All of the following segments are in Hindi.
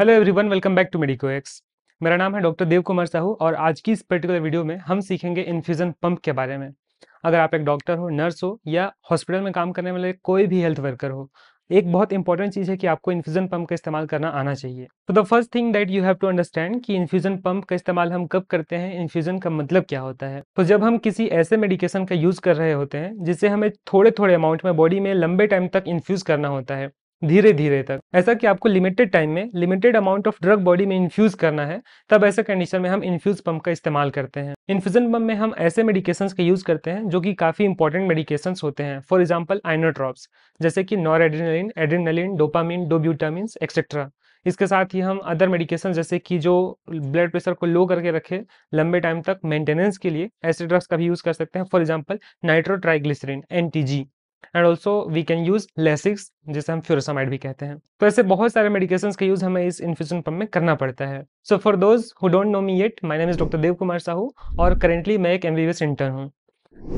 hello everyone welcome back to Medico X मेरा नाम है डॉक्टर देव कुमार साहू और आज की इस पर्टिकुलर वीडियो में हम सीखेंगे इन्फ्यूज़न पंप के बारे में अगर आप एक डॉक्टर हो नर्स हो या हॉस्पिटल में काम करने वाले कोई भी हेल्थ वर्कर हो एक बहुत इंपॉर्टेंट चीज़ है कि आपको इन्फ्यूज़न पंप का इस्तेमाल करना आना चाहिए तो the first thing that you have to understand कि इन्फ्यूज़न पंप का इस्तेमाल हम कब करते हैं इन्फ्यूज़न का मतलब क्या होता है तो जब हम किसी ऐसे मेडिकेशन का यूज़ कर रहे होते हैं जिसे हमें थोड़े थोड़े अमाउंट में बॉडी में लंबे टाइम तक इन्फ्यूज़ करना होता है धीरे धीरे तक ऐसा कि आपको लिमिटेड टाइम में limited amount of drug body में इन्फ्यूज करना है तब ऐसे कंडीशन में हम इन्फ्यूज पंप का इस्तेमाल करते हैं इन्फ्यूजन पंप में हम ऐसे मेडिकेशन का यूज करते हैं जो कि काफी इंपॉर्टेंट मेडिकेशन होते हैं फॉर एग्जाम्पल आइनोड्रॉप्स जैसे कि noradrenaline adrenaline dopamine dobutamine etcetera इसके साथ ही हम अदर मेडिकेशन जैसे कि जो ब्लड प्रेशर को लो करके रखे लंबे टाइम तक मेंटेनेंस के लिए ऐसे ड्रग्स का भी यूज़ कर सकते हैं for example nitrotriglycerin N and also we can use Lasix जिसे हम फ्यूरोसामाइड भी कहते हैं तो ऐसे बहुत सारे मेडिकेशन का यूज हमें इस इन्फ्यूजन पंप में करना पड़ता है so for those who don't know me yet my name is doctor Dev Kumar Sahu और करेंटली मैं एक एम बी एस इंटर हूँ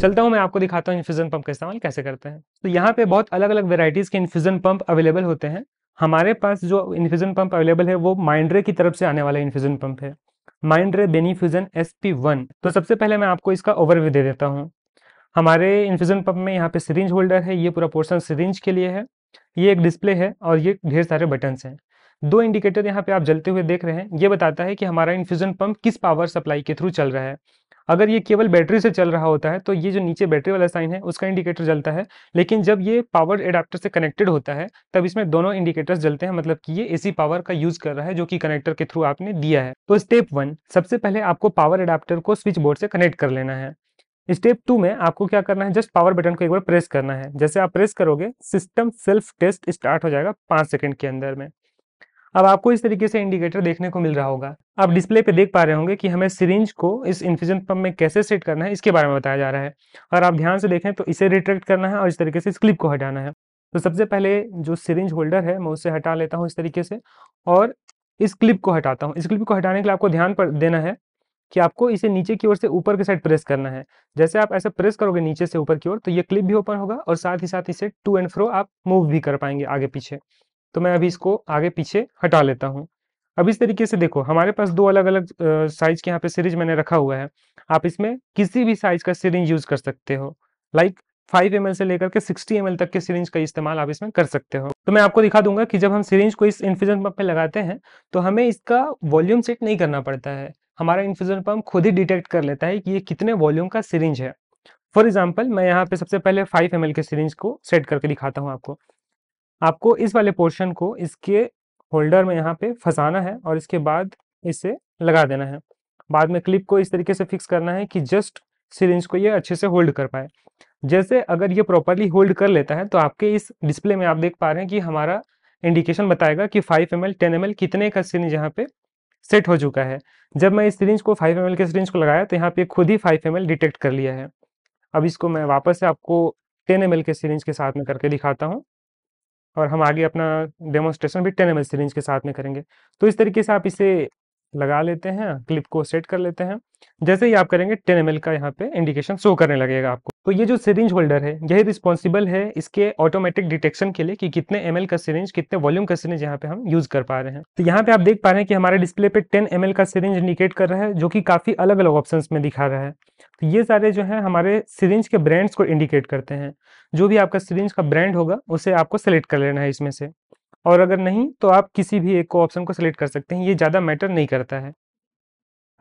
चलता हूँ मैं आपको दिखाता हूँ इन्फ्यूजन पंप का इस्तेमाल कैसे करते हैं तो यहाँ पे बहुत अलग अलग वेराइटीज के इन्फ्यूजन पंप अवेलेबल होते हैं हमारे पास जो इन्फ्यूजन पंप अवेलेबल है वो माइंड्रे की तरफ से आने वाला इन्फ्यूजन पंप है Mindray BeneFusion S P one तो सबसे पहले मैं आपको इसका ओवरव्यू दे देता हूँ हमारे इन्फ्यूजन पम्प में यहाँ पे सिरिंज होल्डर है ये पूरा पोर्सन सिरिंज के लिए है ये एक डिस्प्ले है और ये ढेर सारे बटन्स हैं दो इंडिकेटर यहाँ पे आप जलते हुए देख रहे हैं ये बताता है कि हमारा इन्फ्यूजन पंप किस पावर सप्लाई के थ्रू चल रहा है अगर ये केवल बैटरी से चल रहा होता है तो ये जो नीचे बैटरी वाला साइन है उसका इंडिकेटर जलता है लेकिन जब ये पावर एडाप्टर से कनेक्टेड होता है तब इसमें दोनों इंडिकेटर्स जलते हैं मतलब कि ये एसी पावर का यूज कर रहा है जो कि कनेक्टर के थ्रू आपने दिया है तो स्टेप वन सबसे पहले आपको पावर एडाप्टर को स्विच बोर्ड से कनेक्ट कर लेना है स्टेप टू में आपको क्या करना है जस्ट पावर बटन को एक बार प्रेस करना है जैसे आप प्रेस करोगे सिस्टम सेल्फ टेस्ट स्टार्ट हो जाएगा पाँच सेकंड के अंदर में अब आपको इस तरीके से इंडिकेटर देखने को मिल रहा होगा आप डिस्प्ले पे देख पा रहे होंगे कि हमें सिरिंज को इस इन्फ्यूजन पंप में कैसे सेट करना है इसके बारे में बताया जा रहा है और आप ध्यान से देखें तो इसे रिट्रैक्ट करना है और इस तरीके से इस क्लिप को हटाना है तो सबसे पहले जो सिरिंज होल्डर है मैं उसे हटा लेता हूँ इस तरीके से और इस क्लिप को हटाता हूँ इस क्लिप को हटाने के लिए आपको ध्यान पर देना है कि आपको इसे नीचे की ओर से ऊपर की साइड प्रेस करना है जैसे आप ऐसे प्रेस करोगे नीचे से ऊपर की ओर तो ये क्लिप भी ओपन होगा और साथ ही साथ इसे टू एंड फ्रो आप मूव भी कर पाएंगे आगे पीछे तो मैं अभी इसको आगे पीछे हटा लेता हूँ अब इस तरीके से देखो हमारे पास दो अलग अलग साइज के यहाँ पे सीरीज मैंने रखा हुआ है आप इसमें किसी भी साइज का सीरीज यूज कर सकते हो लाइक फाइव एम से लेकर के सिक्सटी एम तक के सीरीज का इस्तेमाल आप इसमें कर सकते हो तो मैं आपको दिखा दूंगा कि जब हम सीरीज को इस इन्फ्यूजन पंप पे लगाते हैं तो हमें इसका वॉल्यूम सेट नहीं करना पड़ता है हमारा इन्फ्यूजन पम्प खुद ही डिटेक्ट कर लेता है कि ये कितने वॉल्यूम का सिरिंज है फॉर एग्जाम्पल मैं यहाँ पे सबसे पहले फाइव एम के सिरिंज को सेट करके दिखाता हूँ आपको आपको इस वाले पोर्शन को इसके होल्डर में यहाँ पे फंसाना है और इसके बाद इसे लगा देना है बाद में क्लिप को इस तरीके से फिक्स करना है कि जस्ट सिरिंज को ये अच्छे से होल्ड कर पाए जैसे अगर ये प्रॉपरली होल्ड कर लेता है तो आपके इस डिस्प्ले में आप देख पा रहे हैं कि हमारा इंडिकेशन बताएगा कि 5 एम एल टेन एम कितने का सिरिंज यहाँ पे सेट हो चुका है जब मैं इस सीरेंज को 5 एम के सीरेंज को लगाया तो यहाँ पे खुद ही 5 एम डिटेक्ट कर लिया है अब इसको मैं वापस से आपको 10 एम के सीरेंज के साथ में करके दिखाता हूँ और हम आगे अपना डेमोस्ट्रेशन भी 10 एम सीरेंज के साथ में करेंगे तो इस तरीके से आप इसे लगा लेते हैं क्लिप को सेट कर लेते हैं जैसे ही आप करेंगे 10 एम का यहाँ पे इंडिकेशन शो करने लगेगा आपको तो ये जो सीरेंज होल्डर है यही रिस्पॉन्सिबल है इसके ऑटोमेटिक डिटेक्शन के लिए कि कितने एम का सीरेंज कितने वॉल्यूम का सीरेंज यहाँ पे हम यूज कर पा रहे हैं तो यहाँ पे आप देख पा रहे हैं कि हमारे डिस्प्ले पे टेन एम का सीरेंज इंडिकेट कर रहा है जो कि काफी अलग अलग ऑप्शन में दिखा रहा है तो ये सारे जो है हमारे सीरेंज के ब्रांड्स को इंडिकेट करते हैं जो भी आपका सीरेंज का ब्रांड होगा उसे आपको सेलेक्ट कर लेना है इसमें से और अगर नहीं तो आप किसी भी एक को ऑप्शन को सिलेक्ट कर सकते हैं ये ज़्यादा मैटर नहीं करता है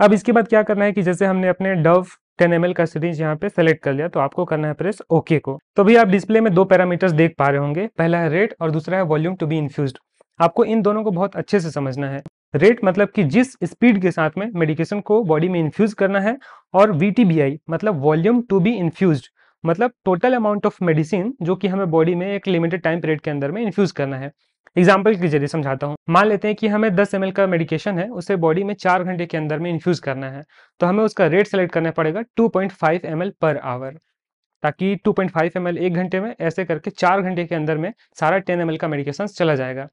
अब इसके बाद क्या करना है कि जैसे हमने अपने डव 10 एम का सीरीज यहाँ पे सेलेक्ट कर लिया तो आपको करना है प्रेस ओके को तो भी आप डिस्प्ले में दो पैरामीटर्स देख पा रहे होंगे पहला है रेट और दूसरा है वॉल्यूम टू बी इन्फ्यूज आपको इन दोनों को बहुत अच्छे से समझना है रेट मतलब कि जिस स्पीड के साथ में मेडिकेशन को बॉडी में इन्फ्यूज करना है और वी मतलब वॉल्यूम टू बी इन्फ्यूज मतलब टोटल अमाउंट ऑफ मेडिसिन जो कि हमें बॉडी में एक लिमिटेड टाइम पीरियड के अंदर में इन्फ्यूज करना है एग्जाम्पल के जरिए समझाता हूँ मान लेते हैं कि हमें दस एम का मेडिकेशन है उसे बॉडी में चार घंटे के अंदर में इन्फ्यूज करना है तो हमें उसका रेट सेलेक्ट करना पड़ेगा टू पॉइंट पर आवर ताकि 2.5 पॉइंट एक घंटे में ऐसे करके चार घंटे के अंदर में सारा 10 एम का मेडिकेशन चला जाएगा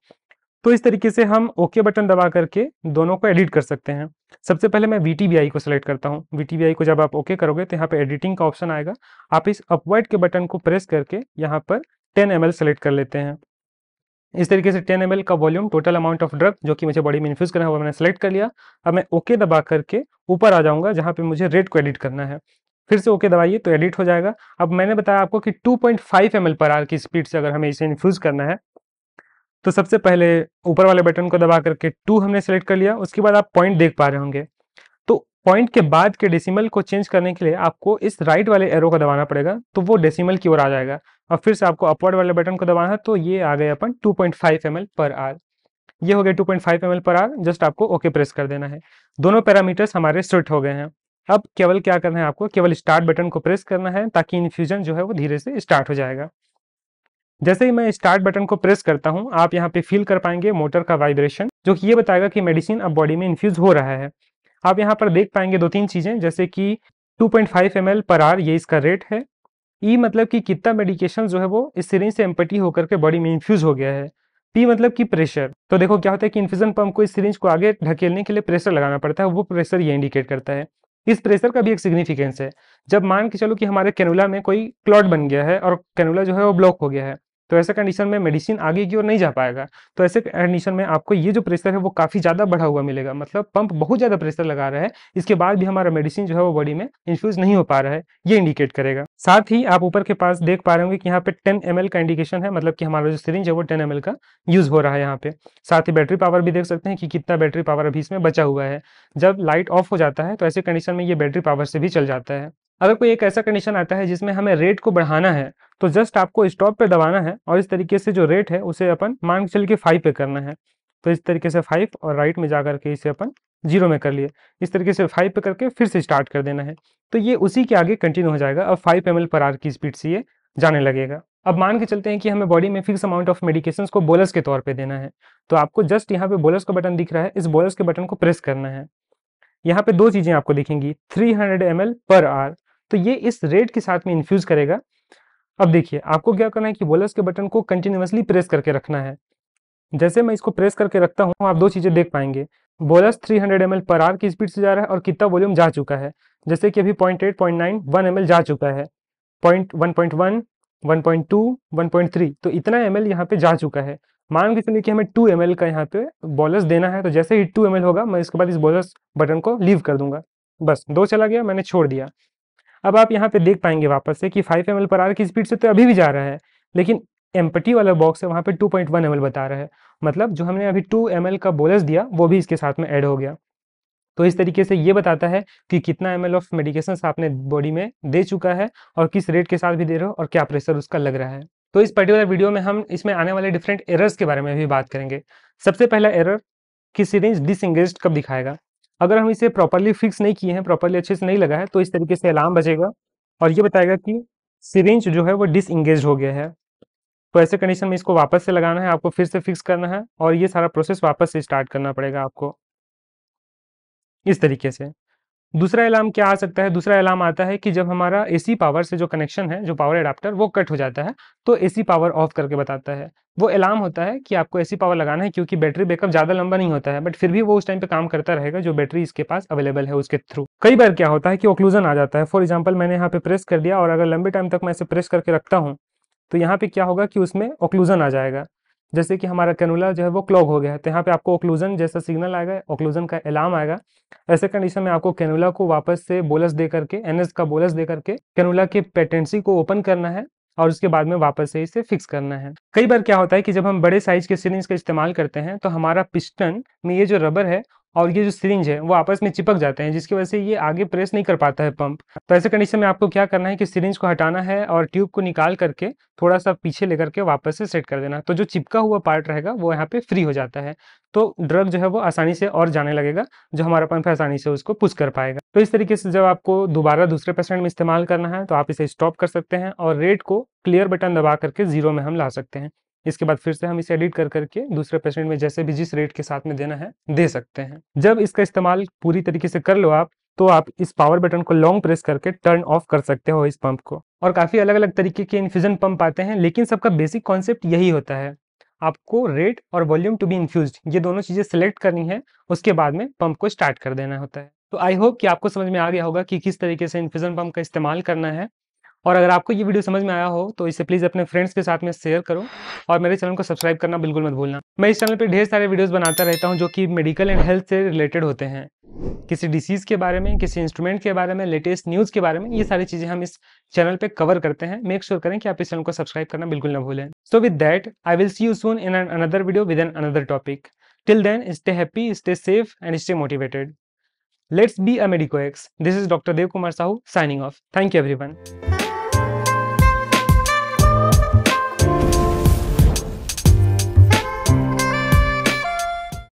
तो इस तरीके से हम ओके बटन दबा करके दोनों को एडिट कर सकते हैं सबसे पहले मैं वी को सेलेक्ट करता हूँ वी को जब आप ओके करोगे तो यहाँ पे एडिटिंग का ऑप्शन आएगा आप इस अपवाइट के बटन को प्रेस करके यहाँ पर 10 एम सेलेक्ट कर लेते हैं इस तरीके से 10 ml का volume total amount of drug जो कि मुझे बॉडी में इन्फ्यूज करना है वो मैंने सेलेक्ट कर लिया अब मैं ओके okay दबा करके ऊपर आ जाऊंगा जहाँ पे मुझे रेट को एडिट करना है फिर से ओके okay दबाइए तो एडिट हो जाएगा अब मैंने बताया आपको कि 2.5 पॉइंट पर आर की स्पीड से अगर हमें इसे इन्फ्यूज करना है तो सबसे पहले ऊपर वाले बटन को दबा करके टू हमने सेलेक्ट कर लिया उसके बाद आप पॉइंट देख पा रहे होंगे पॉइंट के बाद के डेसिमल को चेंज करने के लिए आपको इस राइट वाले एरो को दबाना पड़ेगा तो वो डेसिमल की ओर आ जाएगा और फिर से आपको अपवर्ड वाले बटन को दबाना है तो ये आ गए अपन 2.5 पॉइंट पर आर ये हो गया 2.5 पॉइंट पर आर जस्ट आपको ओके प्रेस कर देना है दोनों पैरामीटर्स हमारे सेट हो गए हैं अब केवल क्या करना है आपको केवल स्टार्ट बटन को प्रेस करना है ताकि इन्फ्यूजन जो है वो धीरे से स्टार्ट हो जाएगा जैसे ही मैं स्टार्ट बटन को प्रेस करता हूँ आप यहाँ पे फील कर पाएंगे मोटर का वाइब्रेशन जो कि ये बताएगा कि मेडिसिन अब बॉडी में इन्फ्यूज हो रहा है आप यहाँ पर देख पाएंगे दो तीन चीज़ें जैसे कि 2.5 पॉइंट पर आर ये इसका रेट है ई e मतलब कि कितना मेडिकेशन जो है वो इस सीरीज से एम्पटी होकर के बॉडी में इन्फ्यूज हो गया है पी मतलब कि प्रेशर तो देखो क्या होता है कि इन्फ्यूजन पंप को इस सीरीज को आगे ढकेलने के लिए प्रेशर लगाना पड़ता है वो प्रेशर ये इंडिकेट करता है इस प्रेशर का भी एक सिग्निफिकेंस है जब मान के चलो कि हमारे कैनुला में कोई क्लॉट बन गया है और कैनुला जो है वो ब्लॉक हो गया है तो ऐसे कंडीशन में मेडिसिन आगे की ओर नहीं जा पाएगा तो ऐसे कंडीशन में आपको ये जो प्रेशर है वो काफ़ी ज़्यादा बढ़ा हुआ मिलेगा मतलब पंप बहुत ज़्यादा प्रेशर लगा रहा है इसके बाद भी हमारा मेडिसिन जो है वो बॉडी में इन्फ्यूज नहीं हो पा रहा है ये इंडिकेट करेगा साथ ही आप ऊपर के पास देख पा रहे होंगे कि यहाँ पे टेन एम का इंडिकेशन है मतलब कि हमारा जो सीरेंज है वो टेन एम का यूज हो रहा है यहाँ पे साथ ही बैटरी पावर भी देख सकते हैं कि कितना बैटरी पावर अभी इसमें बचा हुआ है जब लाइट ऑफ हो जाता है तो ऐसे कंडीशन में ये बैटरी पावर से भी चल जाता है अगर कोई एक ऐसा कंडीशन आता है जिसमें हमें रेट को बढ़ाना है तो जस्ट आपको स्टॉप पे दबाना है और इस तरीके से जो रेट है उसे अपन मान के चल के फाइव पे करना है तो इस तरीके से फाइव और राइट में जा करके इसे अपन जीरो में कर लिए इस तरीके से फाइव पे करके फिर से स्टार्ट कर देना है तो ये उसी के आगे कंटिन्यू हो जाएगा अब फाइव एम पर आर की स्पीड से ये जाने लगेगा अब मान के चलते हैं कि हमें बॉडी में फिक्स अमाउंट ऑफ मेडिकेशन को बोलस के तौर पर देना है तो आपको जस्ट यहाँ पे बोलस का बटन दिख रहा है इस बोलस के बटन को प्रेस करना है यहाँ पे दो चीजें आपको दिखेंगी 300 हंड्रेड पर आर तो ये इस रेड के साथ में इन्फ्यूज करेगा अब देखिए आपको क्या करना है कि बोलस के बटन को कंटिन्यूसली प्रेस करके रखना है जैसे मैं इसको प्रेस करके रखता हूँ आप दो चीज़ें देख पाएंगे bolus 300 hundred M per R की स्पीड से जा रहा है और कितना वॉल्यूम जा चुका है जैसे कि अभी point eight point nine one M जा चुका है point one point one one point two one point three तो इतना एम एल यहाँ पे जा चुका है मान के चलिए कि हमें टू एम एल का यहाँ पे बॉलस देना है तो जैसे ही टू एम एल होगा मैं इसके बाद इस बॉलस बटन को लीव कर दूंगा बस दो चला गया मैंने छोड़ दिया अब आप यहाँ पे देख पाएंगे वापस से कि फाइव एम पर आर की स्पीड से तो अभी भी जा रहा है लेकिन एम्पटी वाला बॉक्स है वहाँ पे 2.1 पॉइंट बता रहा है मतलब जो हमने अभी 2 एम का बोलस दिया वो भी इसके साथ में ऐड हो गया तो इस तरीके से ये बताता है कि कितना एम ऑफ मेडिकेशन आपने बॉडी में दे चुका है और किस रेट के साथ भी दे रहे हो और क्या प्रेशर उसका लग रहा है तो इस पर्टिकुलर वीडियो में हम इसमें आने वाले डिफरेंट एरर्स के बारे में भी बात करेंगे सबसे पहला एरर कि सीरेंज डिसंगेज कब दिखाएगा अगर हम इसे प्रॉपरली फिक्स नहीं किए हैं प्रॉपरली अच्छे से नहीं लगा है तो इस तरीके से अलार्म बजेगा और ये बताएगा कि सिरिंज जो है वो डिसंगेज हो गया है तो ऐसे कंडीशन में इसको वापस से लगाना है आपको फिर से फिक्स करना है और ये सारा प्रोसेस वापस से स्टार्ट करना पड़ेगा आपको इस तरीके से दूसरा अलार्म क्या आ सकता है दूसरा अलार्म आता है कि जब हमारा एसी पावर से जो कनेक्शन है जो पावर एडाप्टर वो कट हो जाता है तो एसी पावर ऑफ करके बताता है वो अलार्म होता है कि आपको एसी पावर लगाना है क्योंकि बैटरी बैकअप ज्यादा लंबा नहीं होता है बट फिर भी वो उस टाइम पे काम करता रहेगा जो बैटरी इसके पास अवेलेबल है उसके थ्रू कई बार क्या होता है कि ओक्लूजन आ जाता है फॉर एग्जाम्पल मैंने यहाँ पे प्रेस कर दिया और अगर लंबे टाइम तक मैं इसे प्रेस करके रखता हूँ तो यहाँ पे क्या होगा कि उसमें ओक्लूजन आ जाएगा जैसे कि हमारा कैनुला जो है वो क्लॉग हो गया है तो यहाँ पे आपको ओक्लूजन जैसा सिग्नल आएगा ओक्लूजन का अलार्म आएगा ऐसे कंडीशन में आपको कैनुला को वापस से बोलस दे करके एनएस का बोलस दे करके कैनुला के पेटेंसी को ओपन करना है और उसके बाद में वापस से इसे फिक्स करना है कई बार क्या होता है कि जब हम बड़े साइज के सिरिंज का इस्तेमाल करते हैं तो हमारा पिस्टन में ये जो रबर है और ये जो सिरिंज है वो आपस में चिपक जाते हैं जिसकी वजह से ये आगे प्रेस नहीं कर पाता है पंप तो ऐसे कंडीशन में आपको क्या करना है कि सिरिंज को हटाना है और ट्यूब को निकाल करके थोड़ा सा पीछे लेकर के वापस से सेट कर देना तो जो चिपका हुआ पार्ट रहेगा वो यहाँ पे फ्री हो जाता है तो ड्रग जो है वो आसानी से और जाने लगेगा जो हमारा पंप है आसानी से उसको पुश कर पाएगा तो इस तरीके से जब आपको दोबारा दूसरे पेशेंट में इस्तेमाल करना है तो आप इसे स्टॉप कर सकते हैं और रेट को क्लियर बटन दबा करके जीरो में हम ला सकते हैं इसके बाद फिर से हम इसे एडिट कर करके दूसरे पेशेंट में जैसे भी जिस रेट के साथ में देना है दे सकते हैं जब इसका इस्तेमाल पूरी तरीके से कर लो आप तो आप इस पावर बटन को लॉन्ग प्रेस करके टर्न ऑफ कर सकते हो इस पंप को और काफी अलग अलग तरीके के इन्फ्यूजन पंप आते हैं लेकिन सबका बेसिक कॉन्सेप्ट यही होता है आपको रेट और वॉल्यूम टू बी इन्फ्यूज ये दोनों चीजें सेलेक्ट करनी है उसके बाद में पंप को स्टार्ट कर देना होता है तो आई होप कि आपको समझ में आ गया होगा कि किस तरीके से इन्फ्यूजन पंप का इस्तेमाल करना है और अगर आपको ये वीडियो समझ में आया हो तो इसे प्लीज़ अपने फ्रेंड्स के साथ में शेयर करो और मेरे चैनल को सब्सक्राइब करना बिल्कुल मत भूलना मैं इस चैनल पर ढेर सारे वीडियोस बनाता रहता हूँ जो कि मेडिकल एंड हेल्थ से रिलेटेड होते हैं किसी डिसीज़ के बारे में किसी इंस्ट्रूमेंट के बारे में लेटेस्ट न्यूज़ के बारे में ये सारी चीज़ें हम इस चैनल पर कवर करते हैं मेक श्योर sure करें कि आप इस चैनल को सब्सक्राइब करना बिल्कुल ना भूलें so with that I will see you soon in an another video with an another topic till then stay happy stay safe and stay motivated let's be a Medico X this is doctor Dev Kumar Sahu signing off thank you every